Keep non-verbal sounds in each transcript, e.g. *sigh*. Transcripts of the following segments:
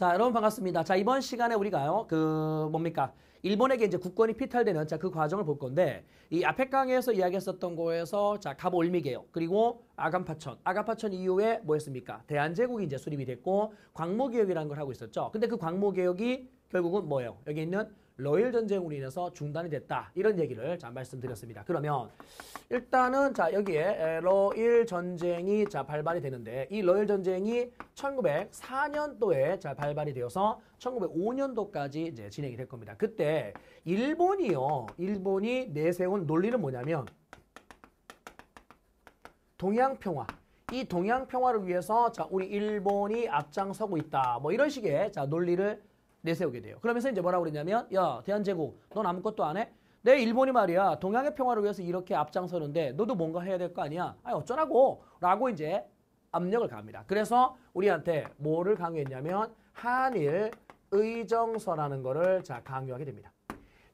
자, 여러분 반갑습니다. 자, 이번 시간에 우리가요, 그, 뭡니까? 일본에게 이제 국권이 피탈되는 자, 그 과정을 볼 건데, 이 앞에 강의에서 이야기했었던 거에서, 자, 갑올미개요. 그리고 아간파천. 아간파천 이후에 뭐였습니까? 대한제국이 이제 수립이 됐고, 광모개혁이라는 걸 하고 있었죠. 근데 그 광모개혁이 결국은 뭐예요? 여기 있는 러일 전쟁으로 인해서 중단이 됐다. 이런 얘기를 자 말씀드렸습니다. 그러면 일단은 자 여기에 러일 전쟁이 자 발발이 되는데 이 러일 전쟁이 1904년도에 자 발발이 되어서 1905년도까지 이제 진행이 될 겁니다. 그때 일본이요. 일본이 내세운 논리는 뭐냐면 동양 평화 이 동양 평화를 위해서 자 우리 일본이 앞장서고 있다. 뭐 이런 식의 자 논리를 내세우게 돼요. 그러면서 이제 뭐라고 그랬냐면야 대한제국 넌 아무것도 안 해? 내 일본이 말이야 동양의 평화를 위해서 이렇게 앞장서는데 너도 뭔가 해야 될 거 아니야? 아니 어쩌라고 라고 이제 압력을 가합니다 그래서 우리한테 뭐를 강요했냐면 한일 의정서라는 거를 자 강요하게 됩니다.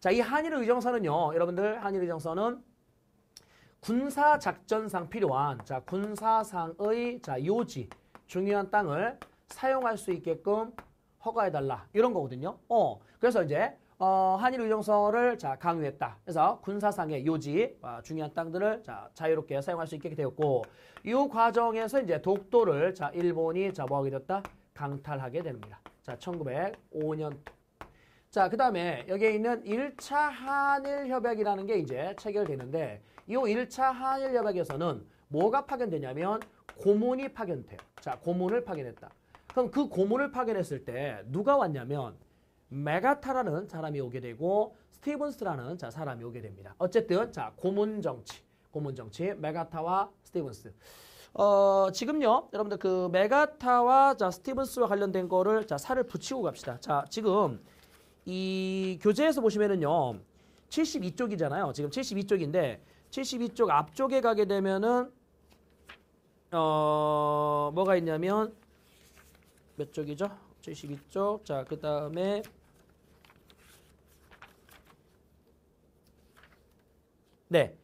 자이 한일 의정서는요 여러분들 한일 의정서는 군사 작전상 필요한 자 군사상의 자 요지 중요한 땅을 사용할 수 있게끔 허가해달라 이런 거거든요. 어 그래서 이제 어, 한일 의정서를 자 강요했다. 그래서 군사상의 요지 아, 중요한 땅들을 자 자유롭게 사용할 수 있게 되었고 이 과정에서 이제 독도를 자 일본이 자 뭐하게 됐다 강탈하게 됩니다. 자 1905년 자, 그 다음에 여기에 있는 1차 한일협약이라는 게 이제 체결되는데 이 1차 한일협약에서는 뭐가 파견되냐면 고문이 파견돼요. 자, 고문을 파견했다. 그럼 그 고문을 파견했을 때 누가 왔냐면 메가타라는 사람이 오게 되고 스티븐스라는 자 사람이 오게 됩니다. 어쨌든 자 고문 정치, 고문 정치 메가타와 스티븐스. 어, 지금요, 여러분들 그 메가타와 자 스티븐스와 관련된 거를 자 살을 붙이고 갑시다. 자 지금 이 교재에서 보시면은요, 72쪽이잖아요. 지금 72쪽인데 72쪽 앞쪽에 가게 되면은 어 뭐가 있냐면 몇 쪽이죠? 72쪽. 자, 그 다음에 네.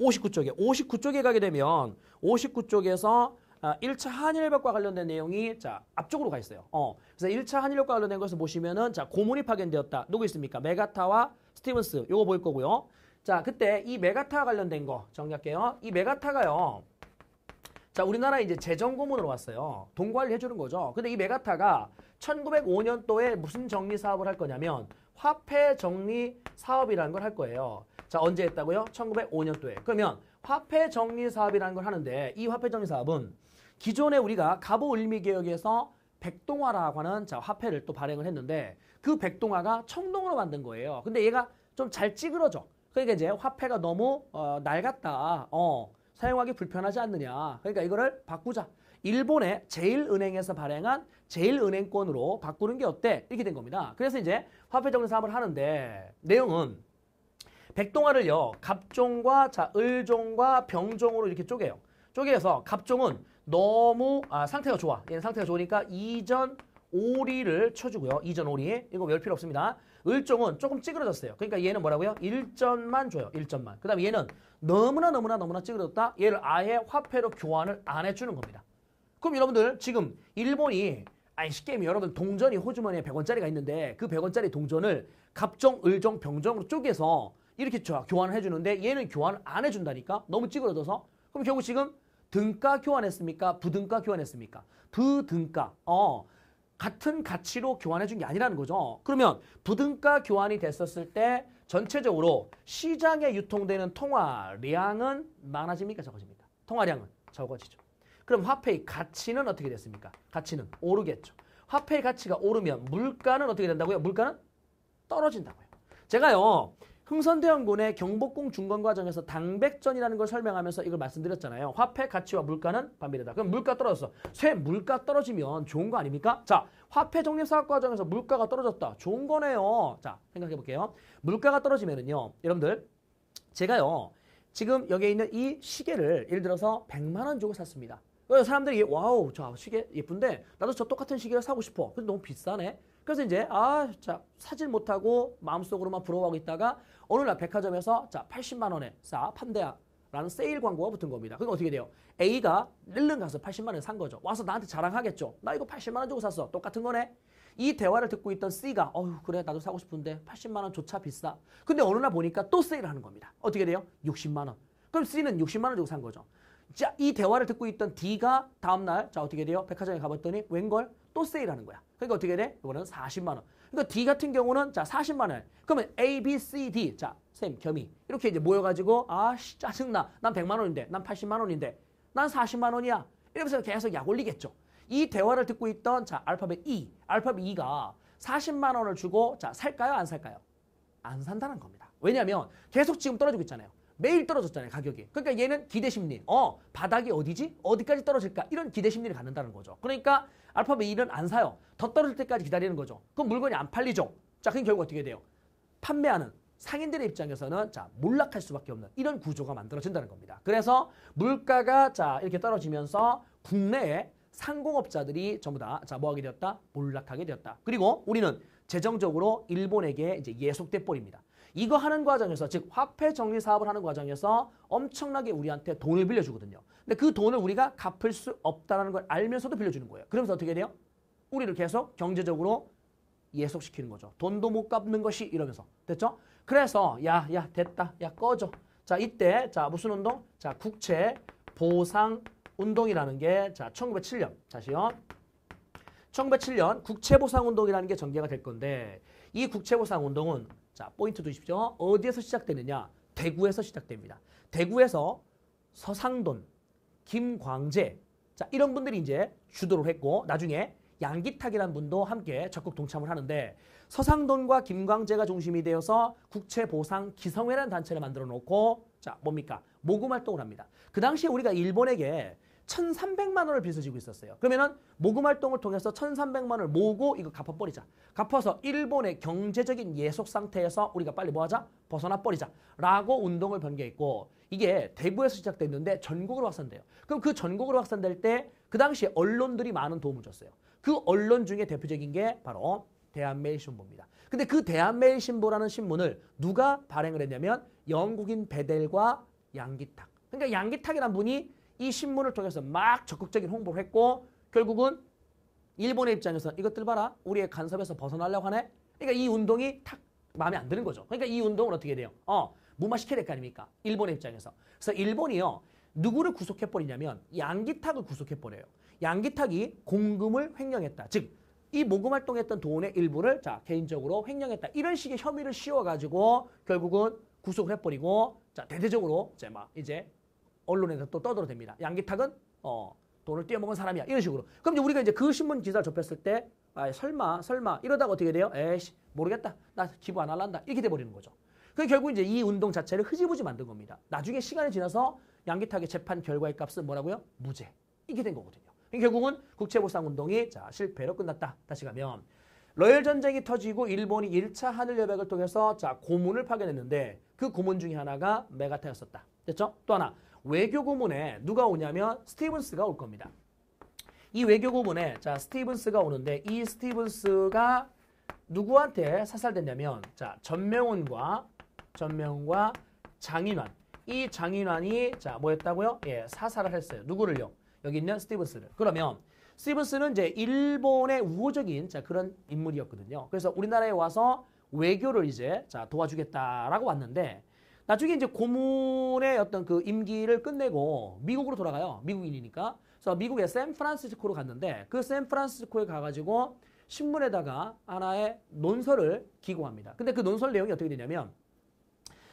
59쪽에 59쪽에 가게 되면 59쪽에서 1차 아, 한일협과 관련된 내용이 자 앞쪽으로 가 있어요. 어, 그래서 1차 한일협과 관련된 것을 보시면은 자 고문이 파견되었다. 누구 있습니까? 메가타와 스티븐스 요거 보일 거고요. 자 그때 이 메가타 관련된 거 정리할게요. 이 메가타가요. 자, 우리나라 이제 재정 고문으로 왔어요. 돈 관리해 주는 거죠. 근데 이 메가타가 1905년도에 무슨 정리 사업을 할 거냐면 화폐 정리 사업이라는 걸 할 거예요. 자, 언제 했다고요? 1905년도에. 그러면 화폐 정리 사업이라는 걸 하는데 이 화폐 정리 사업은 기존에 우리가 갑오 을미 개혁에서 백동화라고 하는 자 화폐를 또 발행을 했는데 그 백동화가 청동으로 만든 거예요. 근데 얘가 좀 잘 찌그러져. 그러니까 이제 화폐가 너무 어, 낡았다. 어. 사용하기 불편하지 않느냐. 그러니까 이거를 바꾸자. 일본의 제일은행에서 발행한 제일은행권으로 바꾸는 게 어때? 이렇게 된 겁니다. 그래서 이제 화폐 정리 사업을 하는데 내용은 백동화를요. 갑종과 자 을종과 병종으로 이렇게 쪼개요. 쪼개서 갑종은 너무 아, 상태가 좋아. 얘는 상태가 좋으니까 이전 오리를 쳐주고요. 이전 오리. 이거 외울 필요 없습니다. 을종은 조금 찌그러졌어요. 그러니까 얘는 뭐라고요? 일점만 줘요. 일점만그 다음에 얘는 너무나 너무나 너무나 찌그러졌다. 얘를 아예 화폐로 교환을 안 해주는 겁니다. 그럼 여러분들 지금 일본이 아이씨게임기 여러분 동전이 호주머니에 100원짜리가 있는데 그 100원짜리 동전을 갑정, 을정, 병정으로 쪼개서 이렇게 교환을 해주는데 얘는 교환을 안 해준다니까 너무 찌그러져서 그럼 결국 지금 등가 교환했습니까? 부등가 교환했습니까? 부등가 어 같은 가치로 교환해준 게 아니라는 거죠. 그러면 부등가 교환이 됐었을 때 전체적으로 시장에 유통되는 통화량은 많아집니까? 적어집니까? 통화량은 적어지죠. 그럼 화폐의 가치는 어떻게 됐습니까? 가치는 오르겠죠. 화폐의 가치가 오르면 물가는 어떻게 된다고요? 물가는 떨어진다고요. 제가요. 흥선대원군의 경복궁 중건 과정에서 당백전이라는 걸 설명하면서 이걸 말씀드렸잖아요. 화폐 가치와 물가는 반비례다. 그럼 물가 떨어졌어. 쇠 물가 떨어지면 좋은 거 아닙니까? 자, 화폐 적립 사업 과정에서 물가가 떨어졌다. 좋은 거네요. 자, 생각해 볼게요. 물가가 떨어지면은요. 여러분들 제가요. 지금 여기에 있는 이 시계를 예를 들어서 100만 원 주고 샀습니다. 사람들이 와우, 저 시계 예쁜데 나도 저 똑같은 시계를 사고 싶어. 근데 너무 비싸네. 그래서 이제 아, 자, 사질 못하고 마음속으로만 부러워하고 있다가 어느 날 백화점에서 자, 80만 원에 싸 판대야. 라는 세일 광고가 붙은 겁니다. 그럼 어떻게 돼요? A가 릴른 가서 80만 원에 산 거죠. 와서 나한테 자랑하겠죠. 나 이거 80만 원 주고 샀어. 똑같은 거네. 이 대화를 듣고 있던 C가 어휴 그래 나도 사고 싶은데 80만 원조차 비싸. 근데 어느 날 보니까 또 세일을 하는 겁니다. 어떻게 돼요? 60만 원. 그럼 C는 60만 원 주고 산 거죠. 자, 이 대화를 듣고 있던 D가 다음날 자 어떻게 돼요? 백화점에 가봤더니 웬걸? 또 세일하는 거야. 그러니까 어떻게 돼? 이거는 40만 원. 그러니까 D 같은 경우는 자 40만 원. 그러면 A, B, C, D. 자, 쌤, 겸이. 이렇게 이제 모여가지고 아씨 짜증나. 난 100만 원인데. 난 80만 원인데. 난 40만 원이야. 이러면서 계속 약 올리겠죠. 이 대화를 듣고 있던 자 알파벳 E, 알파벳 E가 40만 원을 주고 자 살까요? 안 살까요? 안 산다는 겁니다. 왜냐하면 계속 지금 떨어지고 있잖아요. 매일 떨어졌잖아요 가격이 그러니까 얘는 기대 심리 어 바닥이 어디지 어디까지 떨어질까 이런 기대 심리를 갖는다는 거죠 그러니까 알파벳 1은 안 사요 더 떨어질 때까지 기다리는 거죠 그럼 물건이 안 팔리죠 자 그럼 결국 어떻게 돼요 판매하는 상인들의 입장에서는 자 몰락할 수밖에 없는 이런 구조가 만들어진다는 겁니다 그래서 물가가 자 이렇게 떨어지면서 국내에 상공업자들이 전부 다 자 뭐하게 되었다 몰락하게 되었다 그리고 우리는 재정적으로 일본에게 이제 예속돼 버립니다 이거 하는 과정에서 즉 화폐 정리 사업을 하는 과정에서 엄청나게 우리한테 돈을 빌려주거든요. 근데 그 돈을 우리가 갚을 수 없다는 걸 알면서도 빌려주는 거예요. 그러면서 어떻게 돼요? 우리를 계속 경제적으로 예속시키는 거죠. 돈도 못 갚는 것이 이러면서 됐죠? 그래서 야야 됐다 야 꺼져. 자 이때 자 무슨 운동? 자 국채 보상 운동이라는 게 자 1907년 다시요. 1907년 국채보상 운동이라는 게 전개가 될 건데 이 국채보상 운동은 자, 포인트 두십시오. 어디에서 시작되느냐? 대구에서 시작됩니다. 대구에서 서상돈, 김광재, 자, 이런 분들이 이제 주도를 했고, 나중에 양기탁이라는 분도 함께 적극 동참을 하는데, 서상돈과 김광재가 중심이 되어서 국채보상기성회라는 단체를 만들어 놓고, 자, 뭡니까? 모금 활동을 합니다. 그 당시에 우리가 일본에게 1,300만 원을 빚을 지고 있었어요. 그러면은 모금 활동을 통해서 1,300만 원을 모으고 이거 갚아 버리자. 갚아서 일본의 경제적인 예속 상태에서 우리가 빨리 뭐 하자? 벗어나 버리자라고 운동을 변개했고 이게 대구에서 시작됐는데 전국으로 확산돼요. 그럼 그 전국으로 확산될 때 그 당시에 언론들이 많은 도움을 줬어요. 그 언론 중에 대표적인 게 바로 대한매일신보입니다. 근데 그 대한매일신보라는 신문을 누가 발행을 했냐면 영국인 베델과 양기탁. 그러니까 양기탁이란 분이 이 신문을 통해서 막 적극적인 홍보를 했고 결국은 일본의 입장에서 이것들 봐라 우리의 간섭에서 벗어나려고 하네 그러니까 이 운동이 탁 마음에 안 드는 거죠 그러니까 이 운동을 어떻게 돼요 어 무마시켜야 될 거 아닙니까 일본의 입장에서 그래서 일본이요 누구를 구속해버리냐면 양기탁을 구속해버려요 양기탁이 공금을 횡령했다 즉 이 모금 활동했던 돈의 일부를 자 개인적으로 횡령했다 이런 식의 혐의를 씌워가지고 결국은 구속을 해버리고 자 대대적으로 이제 막 이제 언론에서 또 떠들어 댑니다. 양기탁은 어, 돈을 떼어먹은 사람이야. 이런 식으로. 그럼 이제 우리가 이제 그 신문 기사를 접했을 때 아, 설마 설마 이러다가 어떻게 돼요? 에이씨 모르겠다. 나 기부 안 할란다. 이렇게 돼버리는 거죠. 그 결국 이제 이 운동 자체를 흐지부지 만든 겁니다. 나중에 시간이 지나서 양기탁의 재판 결과의 값은 뭐라고요? 무죄. 이게 된 거거든요. 그러니까 결국은 국채보상 운동이 자 실패로 끝났다. 다시 가면 러일 전쟁이 터지고 일본이 1차 하늘 여백을 통해서 자 고문을 파견했는데 그 고문 중에 하나가 메가타였었다. 됐죠? 또 하나 외교 고문에 누가 오냐면 스티븐스가 올 겁니다. 이 외교 고문에 자 스티븐스가 오는데 이 스티븐스가 누구한테 사살됐냐면 자 전명훈과 전명훈과 장인환 이 장인환이 자 뭐였다고요? 예 사살을 했어요. 누구를요? 여기 있는 스티븐스를. 그러면 스티븐스는 이제 일본의 우호적인 자, 그런 인물이었거든요. 그래서 우리나라에 와서 외교를 이제 자, 도와주겠다라고 왔는데 나중에 이제 고문의 어떤 그 임기를 끝내고 미국으로 돌아가요. 미국인이니까. 그래서 미국의 샌프란시스코로 갔는데 그 샌프란시스코에 가가지고 신문에다가 하나의 논설을 기고합니다. 근데 그 논설 내용이 어떻게 되냐면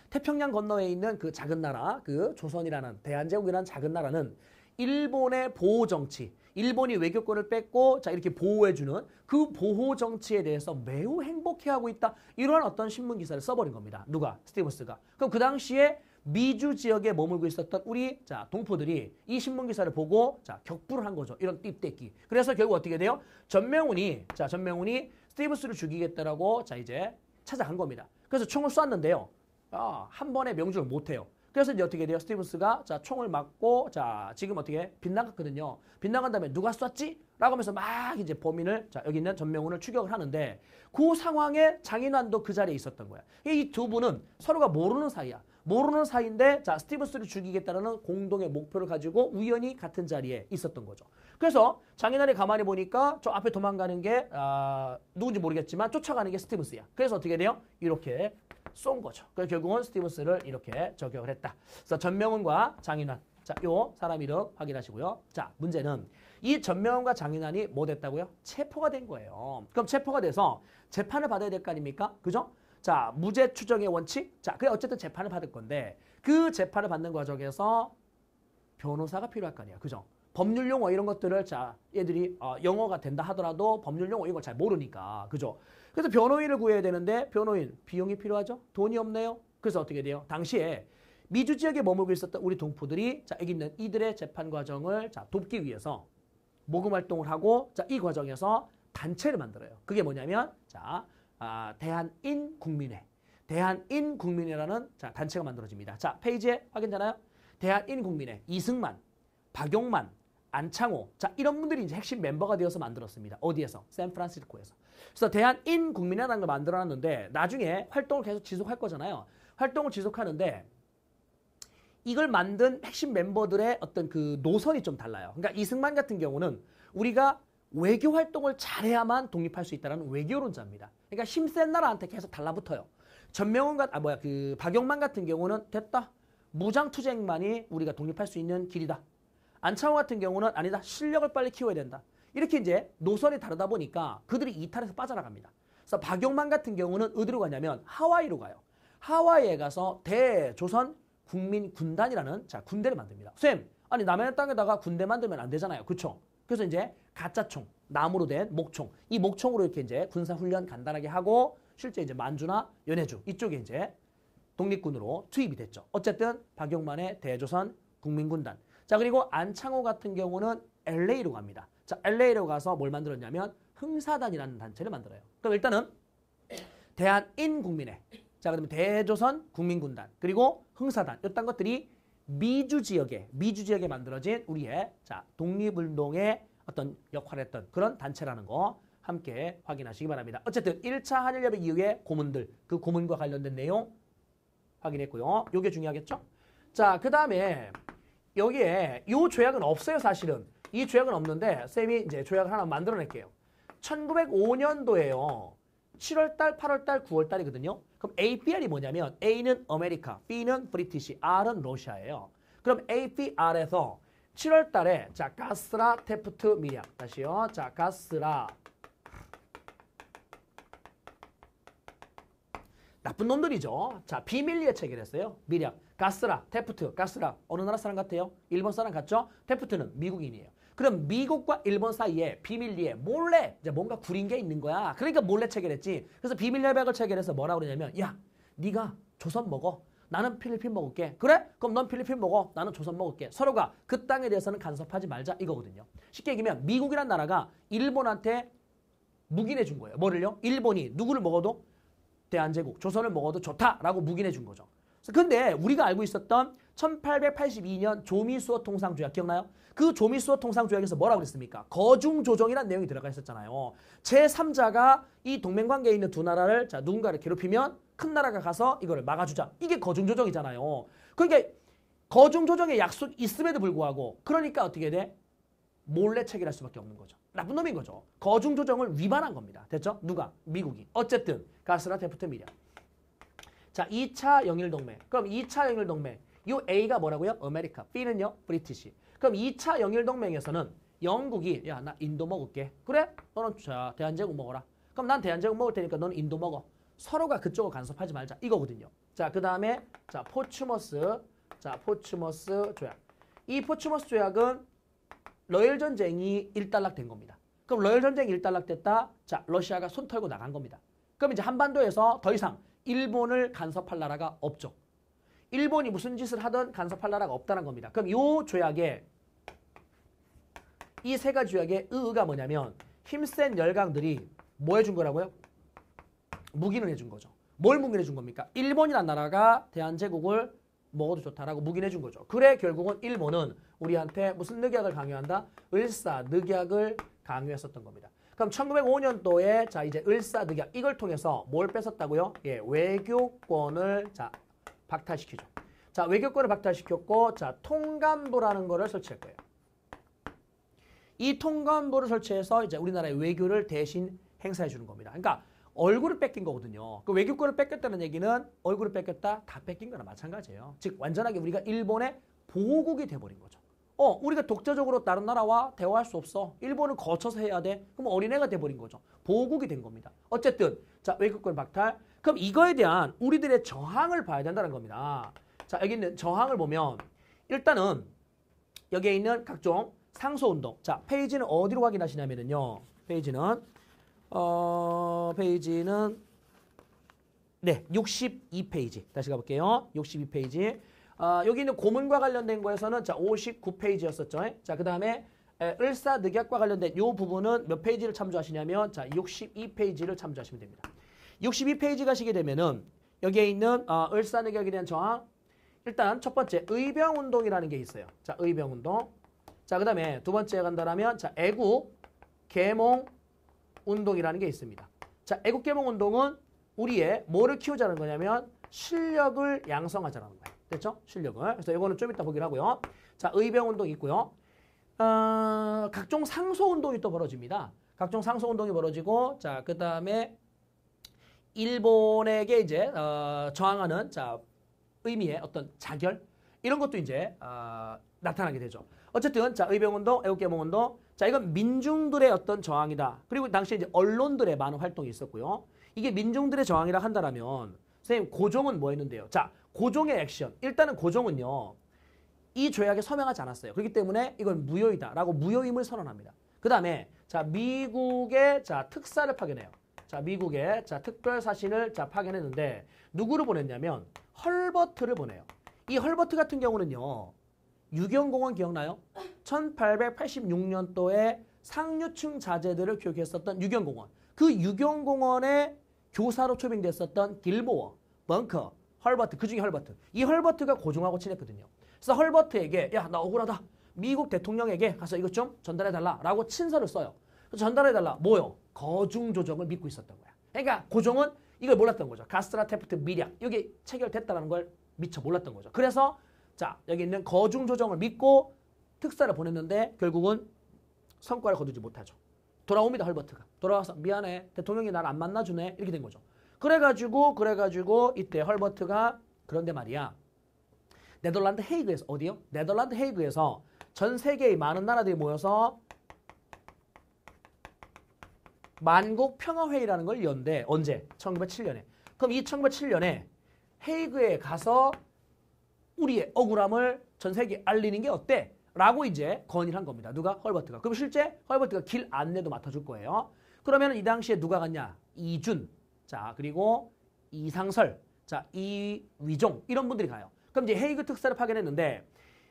태평양 건너에 있는 그 작은 나라, 그 조선이라는 대한제국이라는 작은 나라는 일본의 보호 정치, 일본이 외교권을 뺏고 자 이렇게 보호해주는 그 보호 정치에 대해서 매우 행복해하고 있다. 이런 어떤 신문 기사를 써버린 겁니다. 누가? 스티븐스가. 그럼 그 당시에 미주 지역에 머물고 있었던 우리 자 동포들이 이 신문 기사를 보고 자 격부를 한 거죠. 이런 띠떼기. 그래서 결국 어떻게 돼요? 전명훈이 자 전명훈이 스티븐스를 죽이겠다라고 자 이제 찾아간 겁니다. 그래서 총을 쐈는데요. 아, 한 번에 명중을 못해요. 그래서 이제 어떻게 돼요? 스티븐스가 자 총을 맞고 자 지금 어떻게 빗나갔거든요. 빗나간 다음에 누가 쐈지? 라고 하면서 막 이제 범인을 자 여기 있는 전명훈을 추격을 하는데 그 상황에 장인환도 그 자리에 있었던 거야. 이 두 분은 서로가 모르는 사이야. 모르는 사이인데 자 스티븐스를 죽이겠다는 공동의 목표를 가지고 우연히 같은 자리에 있었던 거죠. 그래서 장인환이 가만히 보니까 저 앞에 도망가는 게 아, 누군지 모르겠지만 쫓아가는 게 스티븐스야. 그래서 어떻게 돼요? 이렇게 쏜 거죠. 그래서 결국은 스티븐스를 이렇게 저격을 했다. 그래서 전명훈과 장인환. 자, 요 사람 이름 확인하시고요. 자, 문제는 이 전명훈과 장인환이 뭐 됐다고요? 체포가 된 거예요. 그럼 체포가 돼서 재판을 받아야 될 거 아닙니까? 그죠? 자, 무죄 추정의 원칙. 자, 그래 어쨌든 재판을 받을 건데 그 재판을 받는 과정에서 변호사가 필요할 거 아니야. 그죠? 법률 용어 이런 것들을 자, 얘들이 어, 영어가 된다 하더라도 법률 용어 이걸 잘 모르니까. 그죠? 그래서 변호인을 구해야 되는데 변호인 비용이 필요하죠. 돈이 없네요. 그래서 어떻게 돼요? 당시에 미주 지역에 머물고 있었던 우리 동포들이 자 여기 있는 이들의 재판 과정을 자 돕기 위해서 모금 활동을 하고 자이 과정에서 단체를 만들어요. 그게 뭐냐면 자 아, 대한인 국민회 대한인 국민회라는 자 단체가 만들어집니다. 자 페이지에 확인되나요? 대한인 국민회 이승만, 박용만, 안창호 자 이런 분들이 이제 핵심 멤버가 되어서 만들었습니다. 어디에서? 샌프란시스코에서. 그래서 대한인 국민의당을 만들어놨는데 나중에 활동을 계속 지속할 거잖아요. 활동을 지속하는데 이걸 만든 핵심 멤버들의 어떤 그 노선이 좀 달라요. 그러니까 이승만 같은 경우는 우리가 외교 활동을 잘해야만 독립할 수 있다는 외교론자입니다. 그러니까 힘센 나라한테 계속 달라붙어요. 전명훈 과아 뭐야 그 박영만 같은 경우는 됐다. 무장투쟁만이 우리가 독립할 수 있는 길이다. 안창호 같은 경우는 아니다. 실력을 빨리 키워야 된다. 이렇게 이제 노선이 다르다 보니까 그들이 이탈해서 빠져나갑니다. 그래서 박용만 같은 경우는 어디로 가냐면 하와이로 가요. 하와이에 가서 대조선 국민군단이라는 자 군대를 만듭니다. 쌤, 아니 남의 땅에다가 군대 만들면 안 되잖아요. 그쵸? 그래서 이제 가짜총, 나무로 된 목총, 이 목총으로 이렇게 이제 군사훈련 간단하게 하고 실제 이제 만주나 연해주 이쪽에 이제 독립군으로 투입이 됐죠. 어쨌든 박용만의 대조선 국민군단. 자 그리고 안창호 같은 경우는 LA로 갑니다. 자, LA로 가서 뭘 만들었냐면 흥사단이라는 단체를 만들어요. 그럼 일단은 대한인 국민회. 자, 그러면 대조선 국민군단 그리고 흥사단 이딴 것들이 미주 지역에 미주 지역에 만들어진 우리의 자 독립운동의 어떤 역할을 했던 그런 단체라는 거 함께 확인하시기 바랍니다. 어쨌든 1차 한일협의 이후의 고문들 그 고문과 관련된 내용 확인했고요. 요게 중요하겠죠? 자, 그 다음에 여기에 요 조약은 없어요 사실은. 이 조약은 없는데 쌤이 이제 조약을 하나 만들어낼게요. 1905년도에요. 7월달, 8월달, 9월달이거든요. 그럼 APR이 뭐냐면 A는 아메리카, B는 브리티시, R은 러시아예요. 그럼 APR에서 7월달에 자 가스라 테프트 미약 다시요. 자 가스라 나쁜 놈들이죠. 자 비밀리에 체결했어요. 미약 가스라 테프트 가스라 어느 나라 사람 같아요? 일본 사람 같죠? 테프트는 미국인이에요. 그럼 미국과 일본 사이에 비밀리에 몰래 이제 뭔가 구린 게 있는 거야. 그러니까 몰래 체결했지. 그래서 비밀 협약을 체결해서 뭐라 고 그러냐면 야 네가 조선 먹어. 나는 필리핀 먹을게. 그래? 그럼 넌 필리핀 먹어. 나는 조선 먹을게. 서로가 그 땅에 대해서는 간섭하지 말자 이거거든요. 쉽게 얘기하면 미국이란 나라가 일본한테 묵인해 준 거예요. 뭐를요? 일본이 누구를 먹어도 대한제국, 조선을 먹어도 좋다라고 묵인해 준 거죠. 근데 우리가 알고 있었던 1882년 조미수어 통상 조약 기억나요? 그 조미수어 통상 조약에서 뭐라고 그랬습니까? 거중 조정이라는 내용이 들어가 있었잖아요. 제3자가 이 동맹 관계에 있는 두 나라를 자 누군가를 괴롭히면 큰 나라가 가서 이거를 막아주자. 이게 거중 조정이잖아요. 그러니까 거중 조정의 약속 이 있음에도 불구하고 그러니까 어떻게 돼? 몰래 체결할 수밖에 없는 거죠. 나쁜 놈인 거죠. 거중 조정을 위반한 겁니다. 됐죠? 누가? 미국이. 어쨌든 가스라 데프트 미랴. 자, 2차 영일 동맹. 그럼 2차 영일 동맹. 이 A가 뭐라고요? 아메리카. B는요? 브리티시. 그럼 2차 영일동맹에서는 영국이 야 나 인도 먹을게. 그래? 너는 자 대한제국 먹어라. 그럼 난 대한제국 먹을 테니까 너는 인도 먹어. 서로가 그쪽을 간섭하지 말자. 이거거든요. 자, 그 다음에 자 포츠머스 자 포츠머스 조약. 이 포츠머스 조약은 러일 전쟁이 일단락된 겁니다. 그럼 러일 전쟁이 일단락됐다. 자, 러시아가 손 털고 나간 겁니다. 그럼 이제 한반도에서 더 이상 일본을 간섭할 나라가 없죠. 일본이 무슨 짓을 하든 간섭할 나라가 없다는 겁니다. 그럼 이 조약에 이 세 가지 조약의 의의가 뭐냐면 힘센 열강들이 뭐 해준 거라고요? 무기을 해준 거죠. 뭘 무기를 해준 겁니까? 일본이란 나라가 대한제국을 먹어도 좋다라고 무기를 해준 거죠. 그래 결국은 일본은 우리한테 무슨 늑약을 강요한다? 을사 늑약을 강요했었던 겁니다. 그럼 1905년도에 자 이제 을사 늑약 이걸 통해서 뭘 뺏었다고요? 예, 외교권을 자 박탈시키죠. 자, 외교권을 박탈시켰고 자, 통감부라는 거를 설치할 거예요. 이 통감부를 설치해서 이제 우리나라의 외교를 대신 행사해 주는 겁니다. 그러니까 얼굴을 뺏긴 거거든요. 그 외교권을 뺏겼다는 얘기는 얼굴을 뺏겼다 다 뺏긴 거나 마찬가지예요. 즉 완전하게 우리가 일본의 보호국이 돼버린 거죠. 어, 우리가 독자적으로 다른 나라와 대화할 수 없어. 일본을 거쳐서 해야 돼. 그럼 어린애가 돼버린 거죠. 보호국이 된 겁니다. 어쨌든 자 외교권 박탈. 그럼 이거에 대한 우리들의 저항을 봐야 된다는 겁니다. 자, 여기 있는 저항을 보면 일단은 여기에 있는 각종 상소운동. 자, 페이지는 어디로 확인하시냐면요. 페이지는 어, 페이지는 네, 62페이지. 다시 가볼게요. 62페이지. 아, 여기 있는 고문과 관련된 거에서는 자 59페이지였었죠. 자, 그 다음에 을사늑약과 관련된 이 부분은 몇 페이지를 참조하시냐면 자 62페이지를 참조하시면 됩니다. 62페이지 가시게 되면은 여기에 있는 어, 을사늑약에 대한 저항 일단 첫 번째 의병운동이라는 게 있어요. 자 의병운동 자그 다음에 두 번째 간다라면 자 애국 계몽운동이라는 게 있습니다. 자 애국 계몽운동은 우리의 뭐를 키우자는 거냐면 실력을 양성하자는 거예요. 됐죠? 실력을. 그래서 이거는 좀 이따 보기로 하고요. 자 의병운동 있고요. 어, 각종 상소운동이 또 벌어집니다. 각종 상소운동이 벌어지고 자그 다음에 일본에게 이제 어, 저항하는 자 의미의 어떤 자결 이런 것도 이제 어, 나타나게 되죠. 어쨌든 자 의병운동, 애국개몽운동 자 이건 민중들의 어떤 저항이다. 그리고 당시에 이제 언론들의 많은 활동이 있었고요. 이게 민중들의 저항이라 한다라면 선생님 고종은 뭐 했는데요? 자 고종의 액션 일단은 고종은요 이 조약에 서명하지 않았어요. 그렇기 때문에 이건 무효이다라고 무효임을 선언합니다. 그 다음에 자 미국의 자 특사를 파견해요. 자, 미국에 자, 특별 사신을 자, 파견했는데 누구를 보냈냐면 헐버트를 보내요. 이 헐버트 같은 경우는요. 유경공원 기억나요? 1886년도에 상류층 자제들을 교육했었던 유경공원. 그 유경공원의 교사로 초빙됐었던 길보어, 벙커, 헐버트, 그 중에 헐버트. 이 헐버트가 고종하고 친했거든요. 그래서 헐버트에게 야, 나 억울하다. 미국 대통령에게 가서 이것 좀 전달해달라 라고 친서를 써요. 전달해달라. 뭐요? 거중 조정을 믿고 있었던 거야. 그러니까 고종은 이걸 몰랐던 거죠. 가스라 트 테프트 미량 이게 체결됐다는 걸 미처 몰랐던 거죠. 그래서 자 여기 있는 거중 조정을 믿고 특사를 보냈는데 결국은 성과를 거두지 못하죠. 돌아옵니다 헐버트가. 돌아와서 미안해 대통령이 날안 만나주네 이렇게 된 거죠. 그래가지고 그래가지고 이때 헐버트가 그런데 말이야 네덜란드 헤이그에서 어디요? 네덜란드 헤이그에서 전 세계의 많은 나라들이 모여서 만국 평화회의라는 걸 연대. 언제? 1907년에. 그럼 이 1907년에 헤이그에 가서 우리의 억울함을 전 세계에 알리는 게 어때? 라고 이제 건의를 한 겁니다. 누가? 헐버트가. 그럼 실제 헐버트가 길 안내도 맡아줄 거예요. 그러면 이 당시에 누가 갔냐? 이준. 자, 그리고 이상설. 자, 이위종. 이런 분들이 가요. 그럼 이제 헤이그 특사를 파견했는데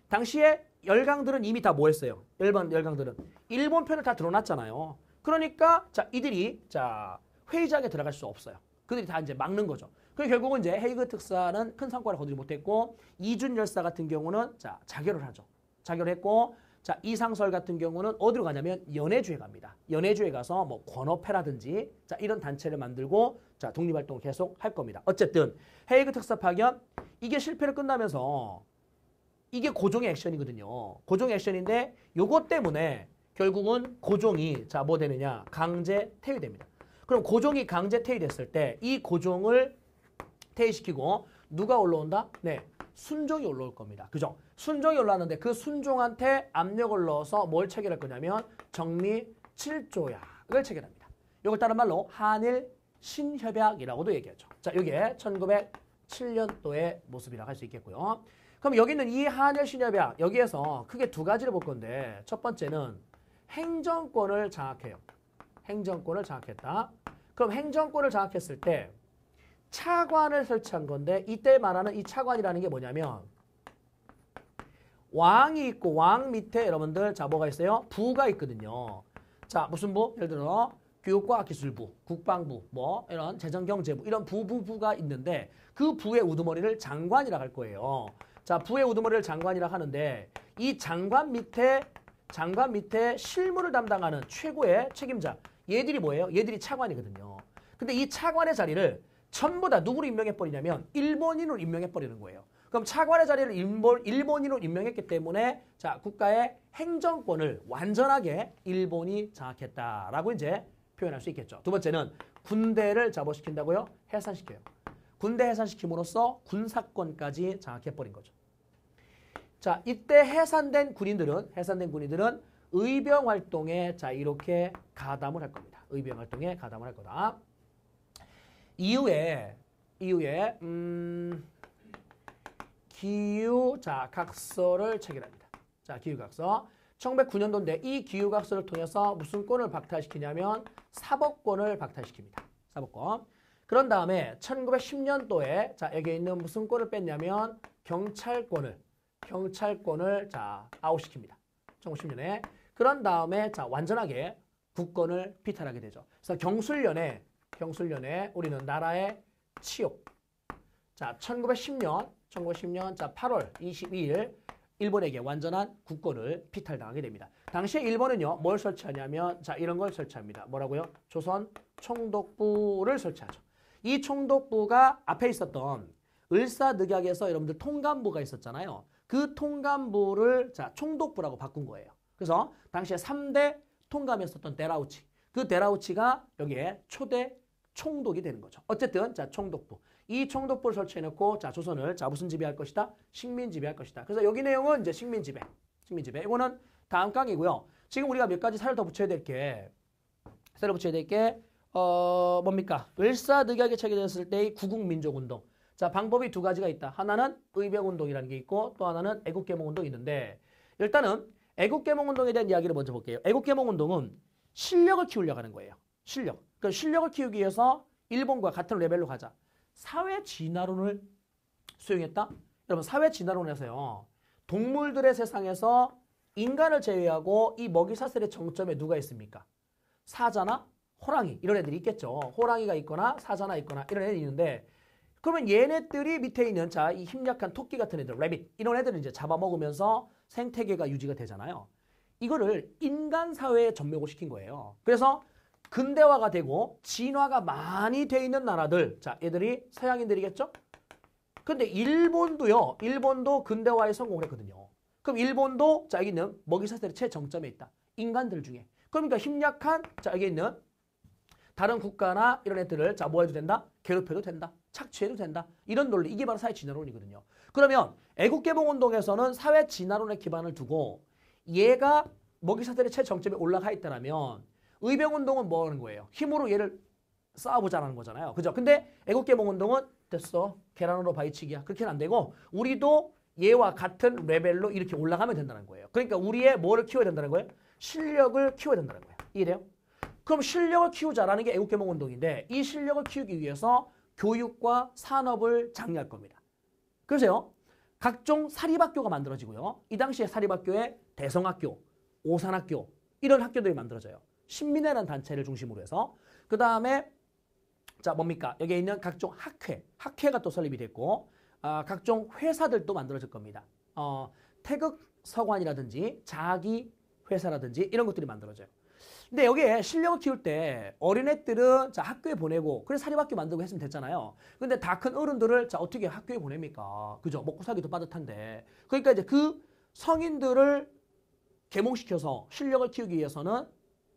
당시에 열강들은 이미 다 뭐했어요? 일반 열강들은 일본 편을 다드러났잖아요 그러니까 자 이들이 자 회의장에 들어갈 수 없어요. 그들이 다 이제 막는 거죠. 그 결국은 이제 헤이그 특사는 큰 성과를 거두지 못했고 이준 열사 같은 경우는 자 자결을 하죠. 자결했고 자 이상설 같은 경우는 어디로 가냐면 연해주에 갑니다. 연해주에 가서 뭐 권업회라든지 자 이런 단체를 만들고 자 독립 활동을 계속 할 겁니다. 어쨌든 헤이그 특사 파견 이게 실패를 끝나면서 이게 고종의 액션이거든요. 고종의 액션인데 요것 때문에 결국은 고종이 자뭐 되느냐 강제 퇴위됩니다. 그럼 고종이 강제 퇴위됐을 때 이 고종을 퇴위시키고 누가 올라온다? 네 순종이 올라올 겁니다. 그죠? 순종이 올라왔는데 그 순종한테 압력을 넣어서 뭘 체결할 거냐면 정리 7조약을 체결합니다. 이걸 다른 말로 한일 신협약이라고도 얘기하죠. 자, 이게 1907년도의 모습이라고 할 수 있겠고요. 그럼 여기 있는 이 한일 신협약, 여기에서 크게 두 가지를 볼 건데 첫 번째는 행정권을 장악해요. 행정권을 장악했다. 그럼 행정권을 장악했을 때 차관을 설치한 건데 이때 말하는 이 차관이라는 게 뭐냐면 왕이 있고 왕 밑에 여러분들 자 뭐가 있어요? 부가 있거든요. 자 무슨 부? 예를 들어 교육과기술부 국방부, 뭐 이런 재정경제부 이런 부부부가 있는데 그 부의 우두머리를 장관이라 할 거예요. 자 부의 우두머리를 장관이라 하는데 이 장관 밑에 장관 밑에 실무를 담당하는 최고의 책임자 얘들이 뭐예요? 얘들이 차관이거든요. 근데 이 차관의 자리를 전부 다 누구로 임명해버리냐면 일본인으로 임명해버리는 거예요. 그럼 차관의 자리를 일본, 일본인으로 임명했기 때문에 자 국가의 행정권을 완전하게 일본이 장악했다라고 이제 표현할 수 있겠죠. 두 번째는 군대를 잡아시킨다고요? 해산시켜요. 군대 해산시킴으로써 군사권까지 장악해버린 거죠. 자, 이때 해산된 군인들은 해산된 군인들은 의병 활동에 자 이렇게 가담을 할 겁니다. 의병 활동에 가담을 할 거다. 이후에 이후에 음, 기후 자 각서를 체결합니다. 자, 기후 각서. 1909년도인데 이 기후 각서를 통해서 무슨 권을 박탈시키냐면 사법권을 박탈시킵니다. 사법권. 그런 다음에 1910년도에 자, 여기 있는 무슨 권을 뺐냐면 경찰권을 경찰권을 자 아웃시킵니다. 1 9 5 0년에 그런 다음에 자 완전하게 국권을 비탈하게 되죠. 그래서 경술년에 경술련에 우리는 나라의 치욕. 자 1910년 1910년 자 8월 22일 일본에게 완전한 국권을 비탈당하게 됩니다. 당시에 일본은요 뭘 설치하냐면 자 이런 걸 설치합니다. 뭐라고요? 조선 총독부를 설치하죠. 이 총독부가 앞에 있었던 을사늑약에서 여러분들 통감부가 있었잖아요. 그 통감부를 자 총독부라고 바꾼 거예요. 그래서 당시에 3대 통감이었었던 데라우치. 그 데라우치가 여기에 초대 총독이 되는 거죠. 어쨌든 자 총독부. 이 총독부를 설치해놓고 자 조선을 자 무슨 지배할 것이다? 식민 지배할 것이다. 그래서 여기 내용은 이제 식민 지배. 식민 지배. 이거는 다음 강이고요. 지금 우리가 몇 가지 사를 례더 붙여야 될게 사를 붙여야 될 게어 뭡니까? 을사늑약이 체결됐을 때의 구국민족운동. 자 방법이 두 가지가 있다. 하나는 의병운동이라는 게 있고 또 하나는 애국계몽운동이 있는데 일단은 애국계몽운동에 대한 이야기를 먼저 볼게요. 애국계몽운동은 실력을 키우려고 하는 거예요. 실력. 그러니까 실력을 키우기 위해서 일본과 같은 레벨로 가자. 사회 진화론을 수용했다? 여러분 사회 진화론에서요. 동물들의 세상에서 인간을 제외하고 이 먹이사슬의 정점에 누가 있습니까? 사자나 호랑이 이런 애들이 있겠죠. 호랑이가 있거나 사자나 있거나 이런 애들이 있는데 그러면 얘네들이 밑에 있는 자 이 힘약한 토끼 같은 애들, 레빗 이런 애들은 이제 잡아먹으면서 생태계가 유지가 되잖아요. 이거를 인간 사회에 접목을 시킨 거예요. 그래서 근대화가 되고 진화가 많이 돼 있는 나라들, 자 얘들이 서양인들이겠죠? 근데 일본도요, 일본도 근대화에 성공을 했거든요. 그럼 일본도 자 여기 있는 먹이사슬의 최정점에 있다. 인간들 중에. 그러니까 힘약한 자 여기 있는 다른 국가나 이런 애들을 자모아줘도 된다? 괴롭혀도 된다. 착취해도 된다. 이런 논리. 이게 바로 사회 진화론이거든요. 그러면 애국개봉운동에서는 사회 진화론에 기반을 두고 얘가 먹이사슬의 최정점에 올라가 있다면 의병운동은 뭐 하는 거예요? 힘으로 얘를 싸워보자는 거잖아요. 그죠? 근데 애국개봉운동은 됐어. 계란으로 바위치기야. 그렇게는 안 되고 우리도 얘와 같은 레벨로 이렇게 올라가면 된다는 거예요. 그러니까 우리의 뭐를 키워야 된다는 거예요? 실력을 키워야 된다는 거예요. 이해돼요? 그럼 실력을 키우자라는 게 애국개몽운동인데 이 실력을 키우기 위해서 교육과 산업을 장려할 겁니다. 그러세요. 각종 사립학교가 만들어지고요. 이 당시에 사립학교에 대성학교, 오산학교 이런 학교들이 만들어져요. 신민회라는 단체를 중심으로 해서 그 다음에 자 뭡니까? 여기에 있는 각종 학회, 학회가 또 설립이 됐고 아, 각종 회사들도 만들어질 겁니다. 어, 태극 서관이라든지 자기 회사라든지 이런 것들이 만들어져요. 근데 여기에 실력을 키울 때 어린애들은 자 학교에 보내고 그래서 사립학교 만들고 했으면 됐잖아요. 근데 다 큰 어른들을 자 어떻게 학교에 보냅니까? 그죠? 먹고 살기도 빠듯한데. 그러니까 이제 그 성인들을 개몽시켜서 실력을 키우기 위해서는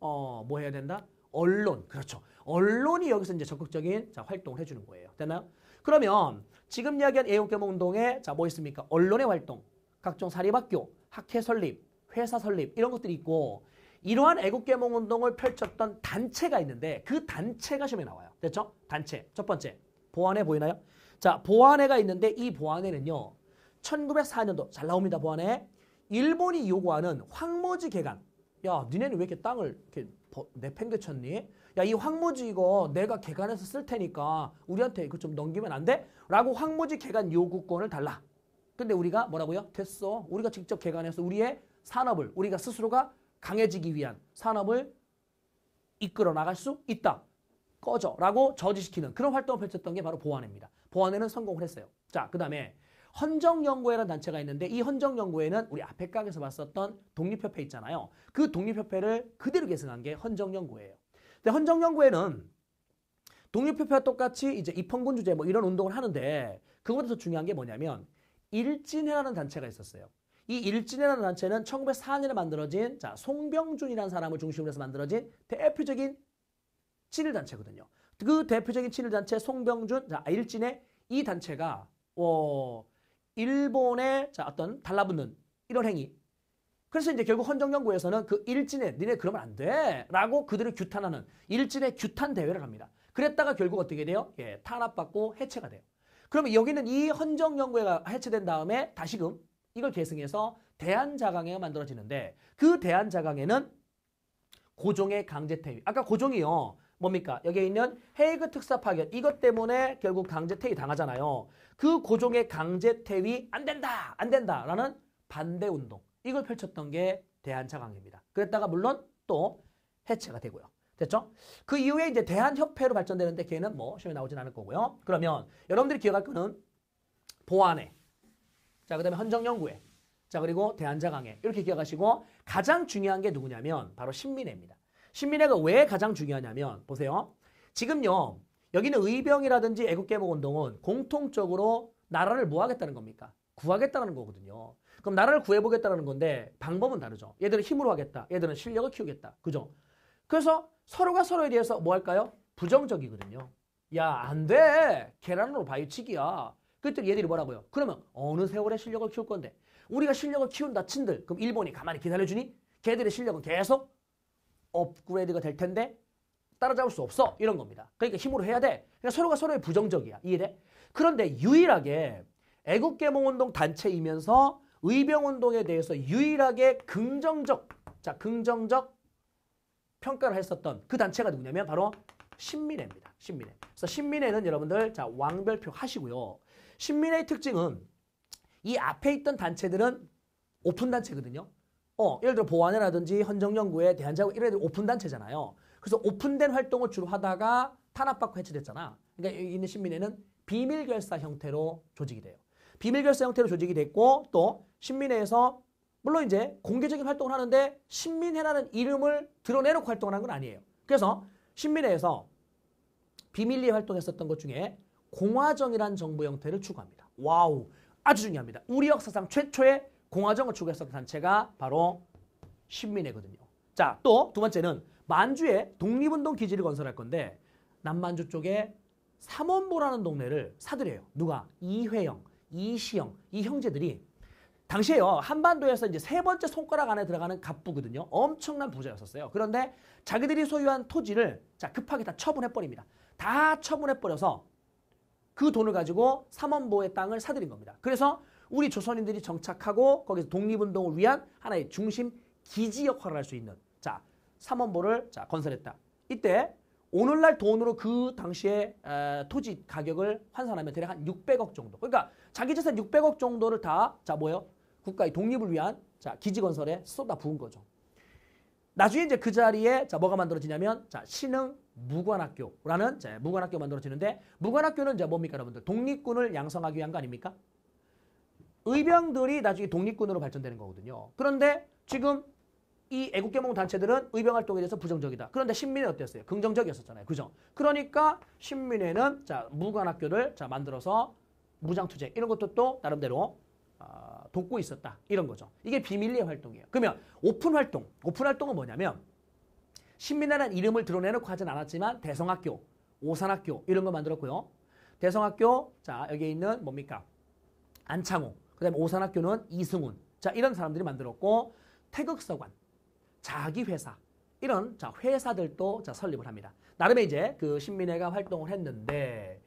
어 뭐 해야 된다? 언론. 그렇죠. 언론이 여기서 이제 적극적인 자 활동을 해주는 거예요. 됐나요? 그러면 지금 이야기한 애용개몽 운동에 자 뭐 있습니까? 언론의 활동, 각종 사립학교, 학회 설립, 회사 설립 이런 것들이 있고 이러한 애국계몽 운동을 펼쳤던 단체가 있는데 그 단체가 시험에 나와요. 됐죠? 단체. 첫 번째. 보안회 보이나요? 자, 보안회가 있는데 이 보안회는요. 1904년도 잘 나옵니다. 보안회. 일본이 요구하는 황무지 개간. 야, 니네는 왜 이렇게 땅을 이렇게 내팽개쳤니? 야, 이 황무지 이거 내가 개간해서 쓸 테니까 우리한테 이거 좀 넘기면 안 돼? 라고 황무지 개간 요구권을 달라. 근데 우리가 뭐라고요? 됐어. 우리가 직접 개간해서 우리의 산업을 우리가 스스로가 강해지기 위한 산업을 이끌어 나갈 수 있다. 꺼져 라고 저지시키는 그런 활동을 펼쳤던 게 바로 보안회입니다. 보안회는 성공을 했어요. 자, 그 다음에 헌정연구회라는 단체가 있는데 이 헌정연구회는 우리 앞에 강에서 봤었던 독립협회 있잖아요. 그 독립협회를 그대로 계승한 게 헌정연구회예요. 근데 헌정연구회는 독립협회와 똑같이 이제 입헌군 주제 뭐 이런 운동을 하는데 그것보다 더 중요한 게 뭐냐면 일진회라는 단체가 있었어요. 이 일진이라는 단체는 1904년에 만들어진 자 송병준이라는 사람을 중심으로 해서 만들어진 대표적인 친일단체거든요. 그 대표적인 친일단체 송병준 자 아, 일진의 이 단체가 어, 일본의 자 어떤 달라붙는 이런 행위 그래서 이제 결국 헌정연구에서는 그 일진에 니네 그러면 안 돼. 라고 그들을 규탄하는 일진의 규탄 대회를 합니다. 그랬다가 결국 어떻게 돼요? 예, 탄압받고 해체가 돼요. 그러면 여기는 이 헌정연구회가 해체된 다음에 다시금 이걸 계승해서 대한자강회가 만들어지는데 그대한자강회는 고종의 강제 퇴위. 아까 고종이요. 뭡니까? 여기에 있는 헤이그 특사 파견 이것 때문에 결국 강제 퇴위 당하잖아요. 그 고종의 강제 퇴위 안 된다. 안 된다라는 반대 운동. 이걸 펼쳤던 게대한자강회입니다 그랬다가 물론 또 해체가 되고요. 됐죠? 그 이후에 이제 대한협회로 발전되는데 걔는 뭐 시험에 나오진 않을 거고요. 그러면 여러분들이 기억할 거는 보안에 자, 그 다음에 헌정연구회. 자, 그리고 대한자강회. 이렇게 기억하시고 가장 중요한 게 누구냐면 바로 신민회입니다. 신민회가 왜 가장 중요하냐면 보세요. 지금요. 여기는 의병이라든지 애국개복운동은 공통적으로 나라를 뭐 하겠다는 겁니까? 구하겠다는 거거든요. 그럼 나라를 구해보겠다는 건데 방법은 다르죠. 얘들은 힘으로 하겠다. 얘들은 실력을 키우겠다. 그죠? 그래서 서로가 서로에 대해서 뭐 할까요? 부정적이거든요. 야, 안 돼. 계란으로 바위치기야. 그때 얘들이 뭐라고요? 그러면 어느 세월에 실력을 키울 건데 우리가 실력을 키운다 친들 그럼 일본이 가만히 기다려주니 걔들의 실력은 계속 업그레이드가 될 텐데 따라잡을 수 없어 이런 겁니다. 그러니까 힘으로 해야 돼. 그러니까 서로가 서로의 부정적이야. 이해돼? 그런데 유일하게 애국계몽운동 단체이면서 의병운동에 대해서 유일하게 긍정적 자 긍정적 평가를 했었던 그 단체가 누구냐면 바로 신민회입니다. 신민회. 그래서 신민회는 여러분들 자 왕별표 하시고요. 신민의 회 특징은 이 앞에 있던 단체들은 오픈 단체거든요. 어, 예를 들어 보안회라든지 헌정연구회, 대한자국 이런 애들 오픈 단체잖아요. 그래서 오픈된 활동을 주로 하다가 탄압받고 해체됐잖아. 그러니까 여기 있는 신민회는 비밀 결사 형태로 조직이 돼요. 비밀 결사 형태로 조직이 됐고 또 신민회에서 물론 이제 공개적인 활동을 하는데 신민회라는 이름을 드러내놓고 활동을 한 건 아니에요. 그래서 신민회에서 비밀리에 활동했었던 것 중에 공화정이라는 정부 형태를 추구합니다. 와우, 아주 중요합니다. 우리 역사상 최초의 공화정을 추구했었던 단체가 바로 신민회거든요. 자, 또 두 번째는 만주에 독립운동 기지를 건설할 건데 남만주 쪽에 삼원보라는 동네를 사들여요. 누가? 이회영, 이시영, 이 형제들이 당시에요. 한반도에서 이제 세 번째 손가락 안에 들어가는 갑부거든요. 엄청난 부자였었어요. 그런데 자기들이 소유한 토지를 자 급하게 다 처분해버립니다. 다 처분해버려서 그 돈을 가지고 삼원보의 땅을 사들인 겁니다. 그래서 우리 조선인들이 정착하고 거기서 독립운동을 위한 하나의 중심 기지 역할을 할 수 있는 자 삼원보를 자 건설했다. 이때 오늘날 돈으로 그 당시에 에, 토지 가격을 환산하면 대략 한 600억 정도. 그러니까 자기 재산 600억 정도를 다 자 뭐예요? 국가의 독립을 위한 자 기지 건설에 쏟아 부은 거죠. 나중에 이제 그 자리에 자 뭐가 만들어지냐면 자 신흥 무관학교라는 자, 무관학교 만들어지는데 무관학교는 자, 뭡니까 여러분들 독립군을 양성하기 위한 거 아닙니까? 의병들이 나중에 독립군으로 발전되는 거거든요. 그런데 지금 이 애국계몽 단체들은 의병 활동에 대해서 부정적이다. 그런데 신민회 어땠어요? 긍정적이었었잖아요. 그죠? 그러니까 신민회는 자 무관학교를 자 만들어서 무장투쟁 이런 것도 또 나름대로 어, 돕고 있었다. 이런 거죠. 이게 비밀리에 활동이에요. 그러면 오픈 활동, 오픈 활동은 뭐냐면 신민회라는 이름을 드러내놓고 하진 않았지만 대성학교, 오산학교 이런 거 만들었고요. 대성학교, 자 여기 에 있는 뭡니까? 안창호, 그 다음에 오산학교는 이승훈. 자 이런 사람들이 만들었고 태극서관, 자기회사 이런 자 회사들도 자 설립을 합니다. 나름의 이제 그 신민회가 활동을 했는데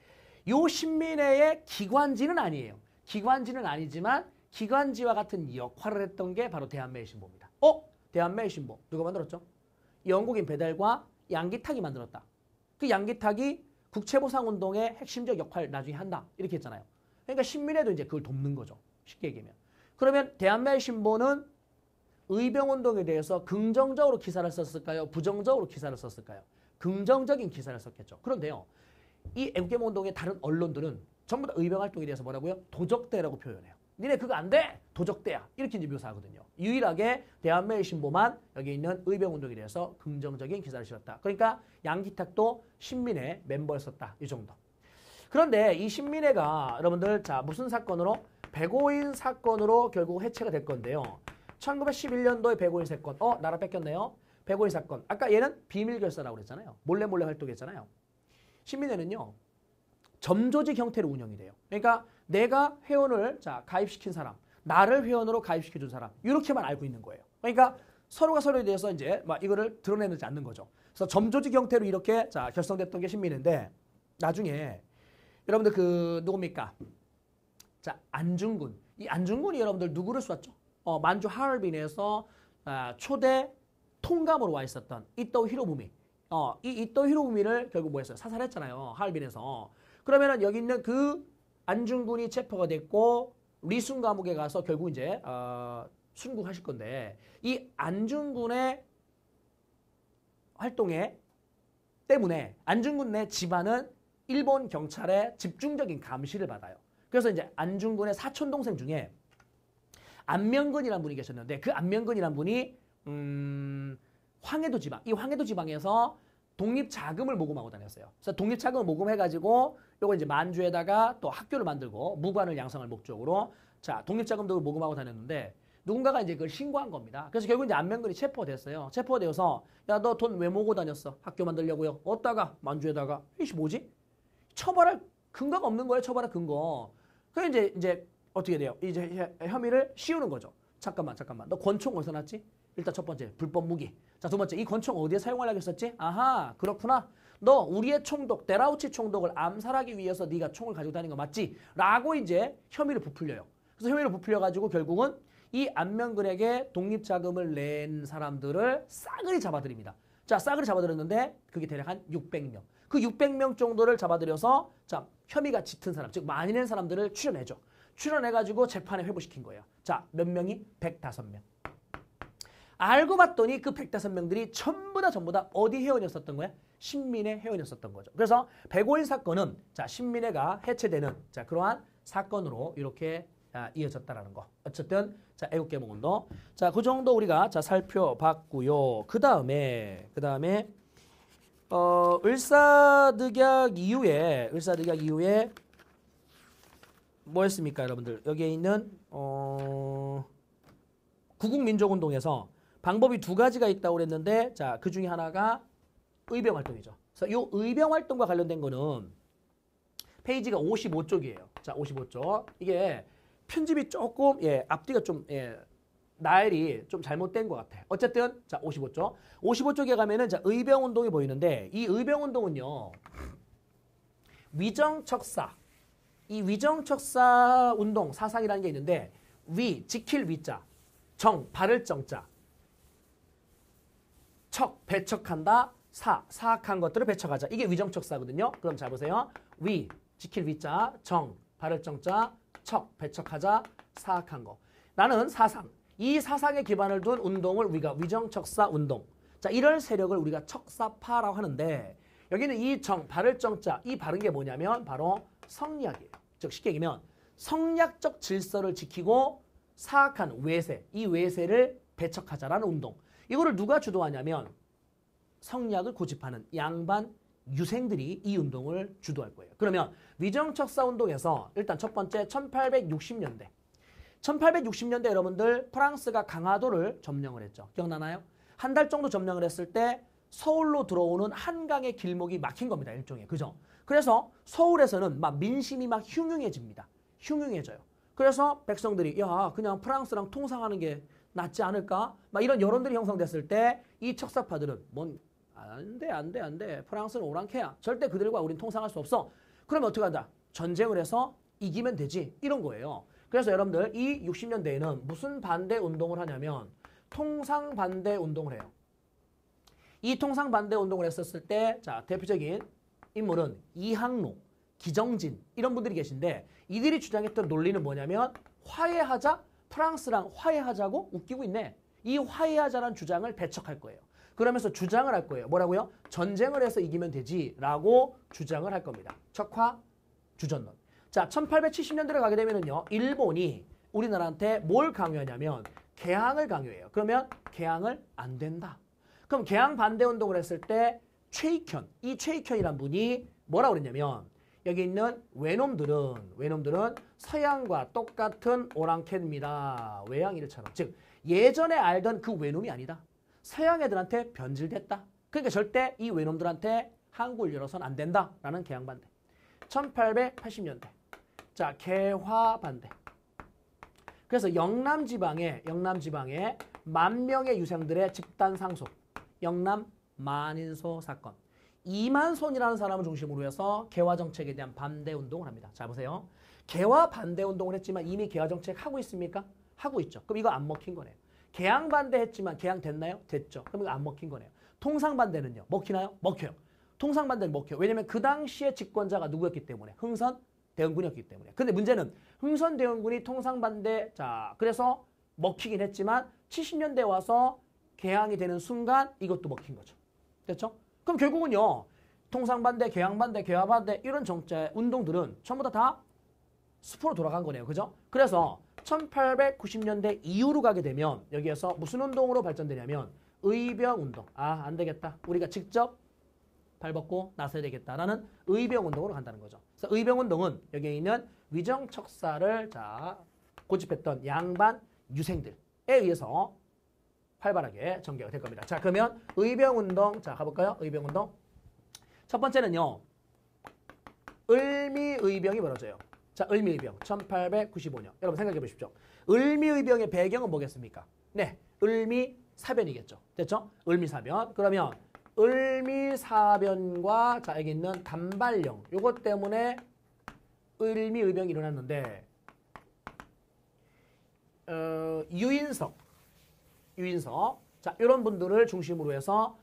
이 신민회의 기관지는 아니에요. 기관지는 아니지만 기관지와 같은 역할을 했던 게 바로 대한매일신보입니다. 어? 대한매일신보 누가 만들었죠? 영국인 배달과 양기탁이 만들었다. 그 양기탁이 국채보상운동의 핵심적 역할을 나중에 한다. 이렇게 했잖아요. 그러니까 신민회도 이제 그걸 돕는 거죠. 쉽게 얘기하면. 그러면 대한매 신보는 의병운동에 대해서 긍정적으로 기사를 썼을까요? 부정적으로 기사를 썼을까요? 긍정적인 기사를 썼겠죠. 그런데요. 이애국개운동의 다른 언론들은 전부 다 의병활동에 대해서 뭐라고요? 도적대라고 표현해요. 니네 그거 안 돼? 도적대야. 이렇게 이제 묘사하거든요. 유일하게 대한매일 신보만 여기 있는 의병운동에 대해서 긍정적인 기사를 실었다. 그러니까 양기탁도 신민의 멤버였었다. 이 정도. 그런데 이 신민회가 여러분들 자 무슨 사건으로? 백오인 사건으로 결국 해체가 될 건데요. 1911년도에 백오인 사건. 어? 나라 뺏겼네요. 백오인 사건. 아까 얘는 비밀결사라고 그랬잖아요. 몰래몰래 몰래 활동했잖아요. 신민회는요. 점조직 형태로 운영이 돼요. 그러니까 내가 회원을 자 가입시킨 사람, 나를 회원으로 가입시켜준 사람 이렇게만 알고 있는 거예요. 그러니까 서로가 서로에 대해서 이제 막 이거를 드러내지 않는 거죠. 그래서 점조직 형태로 이렇게 자 결성됐던 게 신민인데 나중에 여러분들 그 누굽니까? 자 안중근 이 안중근이 여러분들 누구를 쐈죠? 어, 만주 하얼빈에서 아, 초대 통감으로 와 있었던 이토 히로부미 어, 이 이토 히로부미를 결국 뭐 했어요? 사살했잖아요. 하얼빈에서. 그러면은 여기 있는 그 안중근이 체포가 됐고 리순 감옥에 가서 결국 이제 어, 순국하실 건데 이 안중근의 활동에 때문에 안중근 내 집안은 일본 경찰의 집중적인 감시를 받아요. 그래서 이제 안중근의 사촌 동생 중에 안면근이라는 분이 계셨는데 그 안면근이라는 분이 음, 황해도 지방 이 황해도 지방에서 독립 자금을 모금하고 다녔어요. 그래서 독립 자금을 모금해가지고 요거 이제 만주에다가 또 학교를 만들고 무관을 양성할 목적으로 자 독립 자금도 모금하고 다녔는데 누군가가 이제 그걸 신고한 겁니다. 그래서 결국 이제 안면근이 체포됐어요. 체포되어서 야 너 돈 왜 모고 다녔어? 학교 만들려고요. 어디다가 만주에다가 이씨 뭐지? 처벌할 근거가 없는 거예요. 처벌할 근거. 그래 이제 이제 어떻게 돼요? 이제 혐의를 씌우는 거죠. 잠깐만 잠깐만 너 권총 어디서 났지? 일단 첫 번째 불법 무기. 자, 두 번째. 이 권총 어디에 사용하려고 했었지? 아하, 그렇구나. 너 우리의 총독, 데라우치 총독을 암살하기 위해서 네가 총을 가지고 다닌 거 맞지? 라고 이제 혐의를 부풀려요. 그래서 혐의를 부풀려가지고 결국은 이 안면근에게 독립자금을 낸 사람들을 싸그리 잡아들입니다. 자, 싸그리 잡아들였는데 그게 대략 한 600명. 그 600명 정도를 잡아들여서 자, 혐의가 짙은 사람, 즉 많이 낸 사람들을 출연해줘. 출연해가지고 재판에 회부시킨 거예요. 자, 몇 명이? 105명. 알고 봤더니 그 105명들이 전부 다 전부 다 어디 회원이었었던 거야? 신민의 회원이었었던 거죠. 그래서 105일 사건은 자 신민회가 해체되는 자 그러한 사건으로 이렇게 아, 이어졌다라는 거. 어쨌든 자애국계몽 운동 자그 정도 우리가 자 살펴봤고요. 그 다음에 그 다음에 어 을사늑약 이후에 을사늑약 이후에 뭐였습니까 여러분들 여기에 있는 어 구국민족운동에서 방법이 두 가지가 있다고 그랬는데 자, 그 중에 하나가 의병 활동이죠. 그래서 이 의병 활동과 관련된 거는 페이지가 55쪽이에요. 자, 55쪽. 이게 편집이 조금 예, 앞뒤가 좀 예, 나열이 좀 잘못된 것 같아. 어쨌든 자 55쪽. 55쪽에 가면은 의병 운동이 보이는데 이 의병 운동은요. 위정척사. 이 위정척사 운동 사상이라는 게 있는데 위 지킬 위자, 정 바를 정자, 척, 배척한다. 사, 사악한 것들을 배척하자. 이게 위정척사거든요. 그럼 잘 보세요. 위, 지킬 위자, 정, 발을 정자, 척, 배척하자, 사악한 거. 나는 사상, 이 사상에 기반을 둔 운동을 우리가 위정척사 운동. 자, 이런 세력을 우리가 척사파라고 하는데 여기는 이 정, 발을 정자, 이 바른 게 뭐냐면 바로 성리학이에요. 즉 쉽게 얘기하면 성략적 질서를 지키고 사악한 외세, 이 외세를 배척하자라는 운동. 이거를 누가 주도하냐면 성리학을 고집하는 양반 유생들이 이 운동을 주도할 거예요. 그러면 위정척사 운동에서 일단 첫 번째 1860년대 1860년대 여러분들 프랑스가 강화도를 점령을 했죠. 기억나나요? 한 달 정도 점령을 했을 때 서울로 들어오는 한강의 길목이 막힌 겁니다. 일종의. 그죠? 그래서 서울에서는 막 민심이 막 흉흉해집니다. 흉흉해져요. 그래서 백성들이 야 그냥 프랑스랑 통상하는 게 낫지 않을까? 막 이런 여론들이 형성됐을 때 이 척사파들은 뭔 안돼 안돼 안돼 프랑스는 오랑캐야 절대 그들과 우린 통상할 수 없어 그러면 어떻게 한다 전쟁을 해서 이기면 되지 이런 거예요 그래서 여러분들 이 60년대에는 무슨 반대 운동을 하냐면 통상 반대 운동을 해요 이 통상 반대 운동을 했었을 때 자 대표적인 인물은 이항로 기정진 이런 분들이 계신데 이들이 주장했던 논리는 뭐냐면 화해하자 프랑스랑 화해하자고 웃기고 있네. 이 화해하자는 주장을 배척할 거예요. 그러면서 주장을 할 거예요. 뭐라고요? 전쟁을 해서 이기면 되지라고 주장을 할 겁니다. 적화 주전론. 자, 1 8 7 0년대로 가게 되면은요. 일본이 우리나라한테 뭘 강요하냐면 개항을 강요해요. 그러면 개항을 안 된다. 그럼 개항 반대 운동을 했을 때 최익현, 이 최익현이란 분이 뭐라 고 그랬냐면 여기 있는 외놈들은 외놈들은 서양과 똑같은 오랑캐입니다. 외양 일처럼. 즉 예전에 알던 그 외놈이 아니다. 서양 애들한테 변질됐다. 그러니까 절대 이 외놈들한테 한국을 열어선 안 된다라는 개항반대. 1880년대. 자, 개화반대. 그래서 영남 지방에 영남 지방에 만 명의 유생들의 집단 상속. 영남 만인소 사건. 이만손이라는 사람을 중심으로 해서 개화 정책에 대한 반대 운동을 합니다. 잘 보세요. 개화 반대 운동을 했지만 이미 개화 정책 하고 있습니까? 하고 있죠. 그럼 이거 안 먹힌 거네요. 개항 반대했지만 개항 됐나요? 됐죠. 그럼 이거 안 먹힌 거네요. 통상 반대는요. 먹히나요? 먹혀요. 통상 반대는 먹혀요. 왜냐면 그 당시에 집권자가 누구였기 때문에 흥선 대원군이었기 때문에. 근데 문제는 흥선 대원군이 통상 반대 자 그래서 먹히긴 했지만 70년대 와서 개항이 되는 순간 이것도 먹힌 거죠. 됐죠? 그럼 결국은요. 통상반대, 개항반대, 개화반대 이런 정체 운동들은 전부 다, 다 수포로 돌아간 거네요. 그죠? 그래서 1890년대 이후로 가게 되면 여기에서 무슨 운동으로 발전되냐면 의병 운동. 아, 안 되겠다. 우리가 직접 발 벗고 나서야 되겠다라는 의병 운동으로 간다는 거죠. 그래서 의병 운동은 여기에 있는 위정 척사를 자 고집했던 양반 유생들에 의해서 활발하게 전개가 될 겁니다. 자, 그러면 의병운동, 자, 가볼까요? 의병운동. 첫 번째는요. 을미의병이 벌어져요. 자, 을미의병, 1895년. 여러분 생각해 보십시오. 을미의병의 배경은 뭐겠습니까? 네, 을미사변이겠죠. 됐죠? 을미사변. 그러면 을미사변과 자, 여기 있는 단발령. 요것 때문에 을미의병이 일어났는데 어, 유인석 유인서 자 이런 분들을 중심으로 해서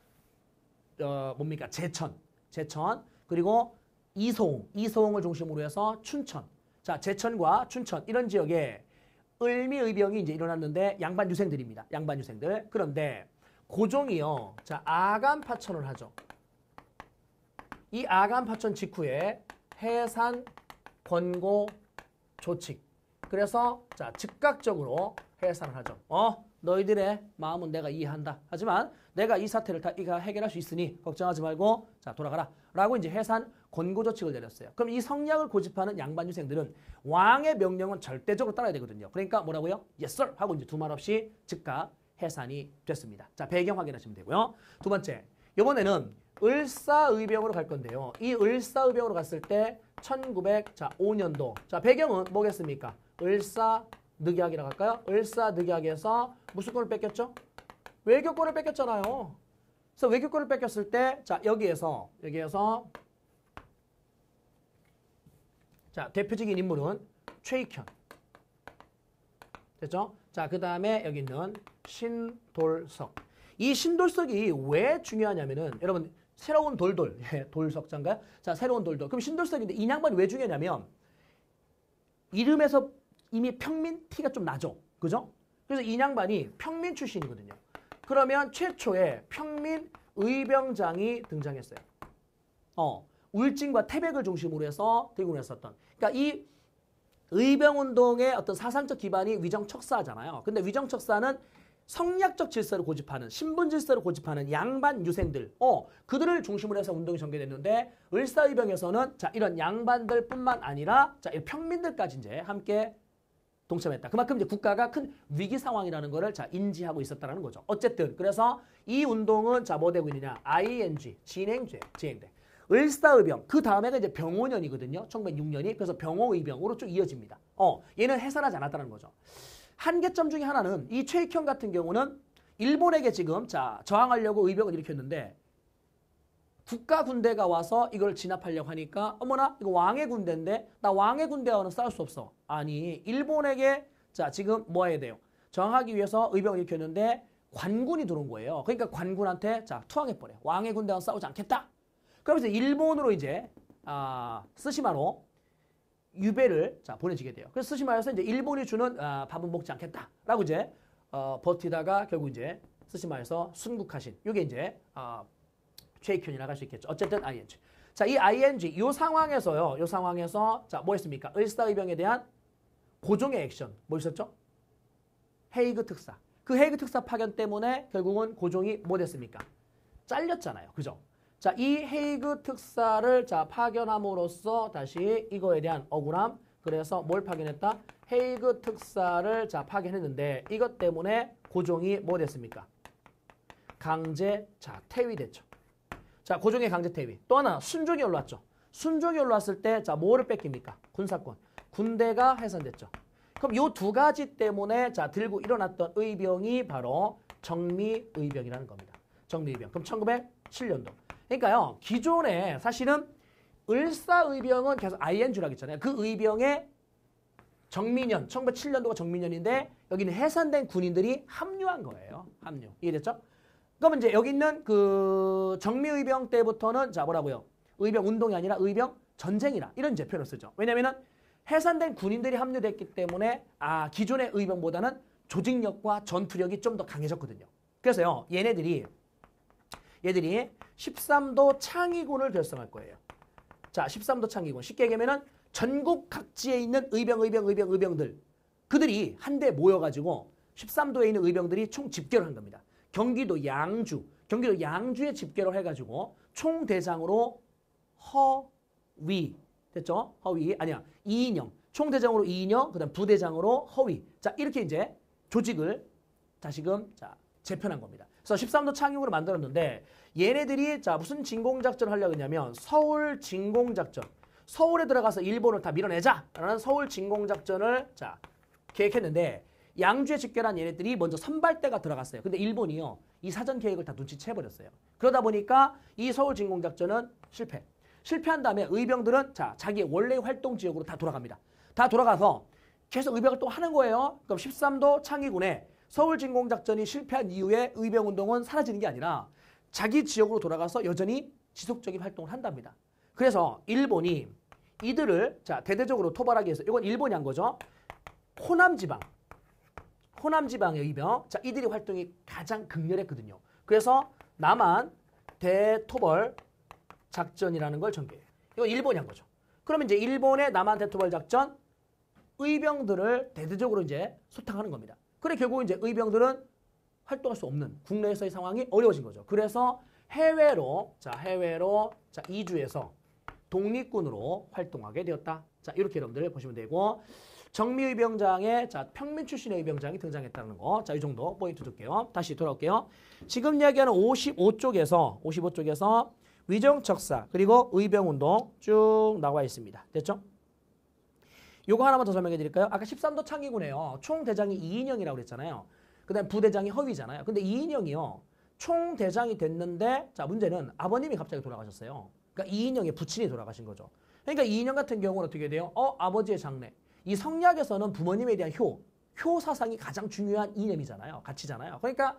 어, 뭡니까 제천 제천 그리고 이송이송을 중심으로 해서 춘천 자 제천과 춘천 이런 지역에 을미의병이 이제 일어났는데 양반 유생들입니다 양반 유생들 그런데 고종이요 자 아간 파천을 하죠 이 아간 파천 직후에 해산 권고 조칙 그래서 자 즉각적으로 해산을 하죠 어 너희들의 마음은 내가 이해한다. 하지만 내가 이 사태를 다 이가 해결할 수 있으니 걱정하지 말고 자 돌아가라. 라고 이제 해산 권고 조치를 내렸어요. 그럼 이 성량을 고집하는 양반 유생들은 왕의 명령은 절대적으로 따라야 되거든요. 그러니까 뭐라고요? Yes sir 하고 이제 두 말 없이 즉각 해산이 됐습니다. 자 배경 확인하시면 되고요. 두 번째 이번에는 을사의병으로 갈 건데요. 이 을사의병으로 갔을 때 1905년도 자 배경은 뭐겠습니까? 을사 늑약이라고 할까요? 을사 늑약에서 무슨 권을 뺏겼죠? 외교권을 뺏겼잖아요. 그래서 외교권을 뺏겼을 때, 자, 여기에서, 여기에서, 자, 대표적인 인물은 최익현. 됐죠? 자, 그 다음에 여기 있는 신돌석. 이 신돌석이 왜 중요하냐면은, 여러분, 새로운 돌돌, *laughs* 예, 돌석장가요? 자, 새로운 돌돌. 그럼 신돌석인데, 이 양반이 왜 중요하냐면, 이름에서 이미 평민 티가 좀 나죠. 그죠? 그래서 인양반이 평민 출신이거든요. 그러면 최초에 평민 의병장이 등장했어요. 어, 울진과 태백을 중심으로 해서 대군을 했었던. 그러니까 이 의병운동의 어떤 사상적 기반이 위정척사잖아요. 근데 위정척사는 성략적 질서를 고집하는 신분 질서를 고집하는 양반 유생들 어 그들을 중심으로 해서 운동이 전개됐는데 을사의병에서는 자 이런 양반들뿐만 아니라 자이 평민들까지 이제 함께 동참했다. 그만큼 이제 국가가 큰 위기 상황이라는 것을 자 인지하고 있었다는 거죠. 어쨌든 그래서 이 운동은 자 뭐 되고 있느냐? ING 진행돼 진행돼. 을사의병 그 다음에가 이제 병호년이거든요. 1906년이 그래서 병호의병으로 쭉 이어집니다. 어 얘는 해산하지 않았다는 거죠. 한계점 중에 하나는 이 최익현 같은 경우는 일본에게 지금 자 저항하려고 의병을 일으켰는데 국가 군대가 와서 이걸 진압하려고 하니까 어머나 이거 왕의 군대인데 나 왕의 군대와는 싸울 수 없어. 아니 일본에게 자 지금 뭐 해야 돼요? 정하기 위해서 의병을 일으켰는데 관군이 들어온 거예요. 그러니까 관군한테 자 투항해버려. 왕의 군대와 싸우지 않겠다. 그러면서 일본으로 이제 아, 스시마로 유배를 자 보내지게 돼요. 그래서 스시마에서 이제 일본이 주는 아, 밥은 먹지 않겠다라고 이제 어, 버티다가 결국 이제 스시마에서 순국하신 이게 이제 아, 최익현이 나갈 수 있겠죠. 어쨌든 ing. 자, 이 ing, 이 상황에서요. 이 상황에서 자, 뭐 했습니까? 을사의병에 대한 고종의 액션. 뭐 있었죠? 헤이그 특사. 그 헤이그 특사 파견 때문에 결국은 고종이 뭐 됐습니까? 잘렸잖아요. 그죠? 자, 이 헤이그 특사를 자, 파견함으로써 다시 이거에 대한 억울함. 그래서 뭘 파견했다? 헤이그 특사를 자, 파견했는데 이것 때문에 고종이 뭐 됐습니까? 강제 자, 퇴위됐죠. 자, 고종의 강제 퇴위. 또 하나 순종이 올라왔죠. 순종이 올라왔을 때 자, 뭐를 뺏깁니까? 군사권. 군대가 해산됐죠. 그럼 요 두 가지 때문에 자, 들고 일어났던 의병이 바로 정미의병이라는 겁니다. 정미의병. 그럼 1907년도. 그러니까요. 기존에 사실은 을사의병은 계속 ING라고 했잖아요. 그 의병의 정민년, 1907년도가 정민년인데 여기는 해산된 군인들이 합류한 거예요. 합류. 이해됐죠? 그러면 이제 여기 있는 그 정미의병 때부터는 자 뭐라고요? 의병 운동이 아니라 의병 전쟁이라 이런 제표현 쓰죠. 왜냐면은 해산된 군인들이 합류됐기 때문에 아 기존의 의병보다는 조직력과 전투력이 좀 더 강해졌거든요. 그래서요 얘네들이 얘들이 13도 창의군을 결성할 거예요. 자 13도 창의군 쉽게 얘기하면은 전국 각지에 있는 의병 의병 의병 의병들 그들이 한데 모여가지고 13도에 있는 의병들이 총 집결을 한 겁니다. 경기도 양주, 경기도 양주의집계로 해가지고 총 대상으로 허위 됐죠? 허위 아니야 이인영 총 대장으로 이인영 그다음 부대장으로 허위 자 이렇게 이제 조직을 자식금 자 재편한 겁니다. 그래서 13도 창용으로 만들었는데 얘네들이 자 무슨 진공작전을 하려고 했냐면 서울 진공작전 서울에 들어가서 일본을 다 밀어내자라는 서울 진공작전을 자 계획했는데 양주에 집결한 얘네들이 먼저 선발대가 들어갔어요. 근데 일본이요. 이 사전 계획을 다 눈치채버렸어요. 그러다 보니까 이 서울 진공작전은 실패. 실패한 다음에 의병들은 자, 자기 원래 활동 지역으로 다 돌아갑니다. 다 돌아가서 계속 의병을 또 하는 거예요. 그럼 13도 창의군에 서울 진공작전이 실패한 이후에 의병운동은 사라지는 게 아니라 자기 지역으로 돌아가서 여전히 지속적인 활동을 한답니다. 그래서 일본이 이들을 자 대대적으로 토벌하기 위해서 이건 일본이 한 거죠. 호남 지방 호남지방의 이병 자 이들이 활동이 가장 극렬했거든요. 그래서 남한 대토벌 작전이라는 걸 전개해요. 이거 일본이 한 거죠. 그러면 이제 일본의 남한 대토벌 작전 의병들을 대대적으로 이제 소탕하는 겁니다. 그래 결국 이제 의병들은 활동할 수 없는 국내에서의 상황이 어려워진 거죠. 그래서 해외로 자 해외로 자 이주에서 독립군으로 활동하게 되었다. 자 이렇게 여러분들 보시면 되고 정미의병장에 자 평민 출신의 의병장이 등장했다는 거. 자 이 정도 포인트 줄게요. 다시 돌아올게요. 지금 이야기하는 55쪽에서 55쪽에서 위정척사 그리고 의병운동 쭉 나와 있습니다. 됐죠? 요거 하나만 더 설명해 드릴까요? 아까 13도 창기군에요. 총대장이 이인영이라고 그랬잖아요. 그 다음에 부대장이 허위잖아요. 근데 이인영이요. 총대장이 됐는데 자 문제는 아버님이 갑자기 돌아가셨어요. 그니까 이인영의 부친이 돌아가신 거죠. 그러니까 이인영 같은 경우는 어떻게 돼요? 어 아버지의 장례. 이 성리학에서는 부모님에 대한 효, 효 사상이 가장 중요한 이념이잖아요. 가치잖아요. 그러니까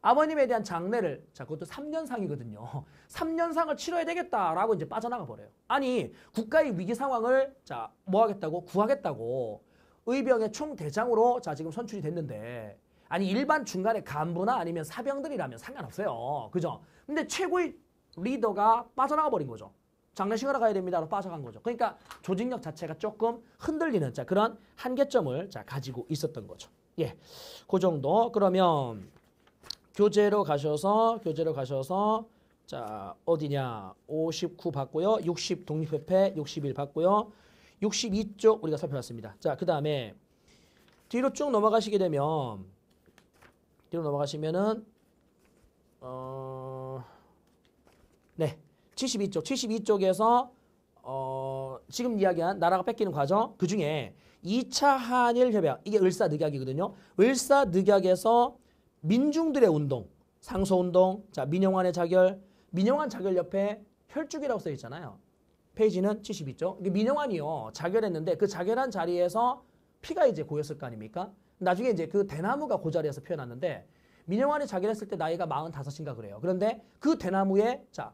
아버님에 대한 장례를 자 그것도 3년상이거든요. 3년상을 *laughs* 치러야 되겠다라고 이제 빠져나가 버려요. 아니 국가의 위기 상황을 자뭐 하겠다고 구하겠다고 의병의 총대장으로 자 지금 선출이 됐는데 아니 일반 중간에 간부나 아니면 사병들이라면 상관없어요. 그죠? 근데 최고의 리더가 빠져나가 버린 거죠. 장례식하러 가야 됩니다로 빠져간 거죠. 그러니까 조직력 자체가 조금 흔들리는 자 그런 한계점을 자 가지고 있었던 거죠. 예, 그 정도. 그러면 교재로 가셔서 교재로 가셔서 자 어디냐 59 봤고요. 60 독립협회 61 봤고요. 62쪽 우리가 살펴봤습니다. 자그 다음에 뒤로 쭉 넘어가시게 되면 뒤로 넘어가시면은 어... 네 72쪽, 72쪽에서 어, 지금 이야기한 나라가 뺏기는 과정 그 중에 2차 한일 협약 이게 을사늑약이거든요. 을사늑약에서 민중들의 운동, 상소운동, 자 민영환의 자결, 민영환 자결 옆에 혈죽이라고 써 있잖아요. 페이지는 72쪽. 이게 그러니까 민영환이요 자결했는데 그 자결한 자리에서 피가 이제 고였을 거 아닙니까? 나중에 이제 그 대나무가 그 자리에서 피어났는데 민영환이 자결했을 때 나이가 45인가 그래요. 그런데 그 대나무에 자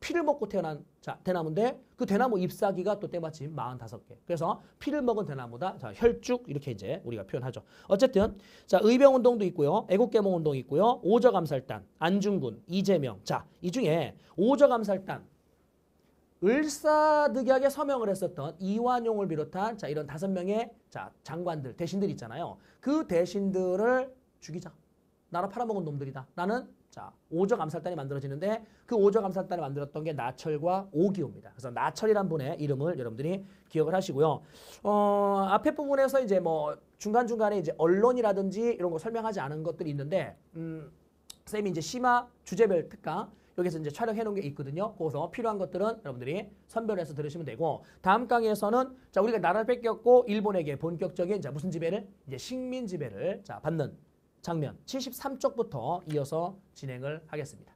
피를 먹고 태어난 자, 대나무인데 그 대나무 잎사귀가 또 때마침 45개. 그래서 피를 먹은 대나무다. 자, 혈죽 이렇게 이제 우리가 표현하죠. 어쨌든 자, 의병 운동도 있고요. 애국계몽 운동 있고요. 오저감살단, 안중근, 이재명. 자, 이 중에 오저감살단 을사득약에 서명을 했었던 이완용을 비롯한 자, 이런 다섯 명의 자, 장관들, 대신들 있잖아요. 그 대신들을 죽이자. 나라 팔아먹은 놈들이다. 나는 자, 오적 암살단이 만들어지는데 그 오적 암살단을 만들었던 게 나철과 오기호입니다. 그래서 나철이란 분의 이름을 여러분들이 기억을 하시고요. 어, 앞에 부분에서 이제 뭐 중간중간에 이제 언론이라든지 이런 거 설명하지 않은 것들이 있는데 음, 쌤이 이제 심화 주제별 특강 여기서 이제 촬영해 놓은 게 있거든요. 그래서 필요한 것들은 여러분들이 선별해서 들으시면 되고 다음 강의에서는 자 우리가 나라를 뺏겼고 일본에게 본격적인 자 무슨 지배를 이제 식민 지배를 자 받는 장면 73쪽부터 이어서 진행을 하겠습니다.